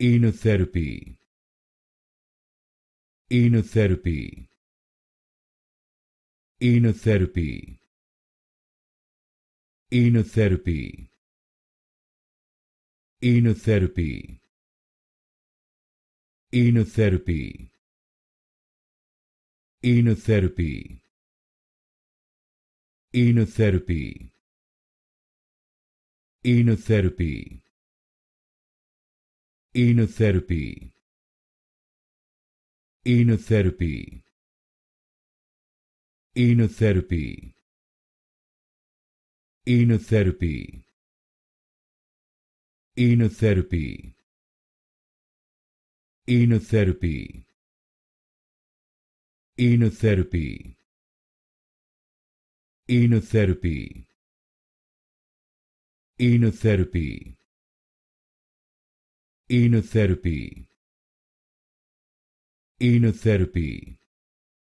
Enotherapy Enotherapy Enotherapy Enotherapy Enotherapy Enotherapy Enotherapy Enotherapy Enotherapy therapy. therapy. therapy. Enotherapy therapy. Enotherapy therapy. Enotherapy therapy. Enotherapy therapy. Enotherapy Enotherapy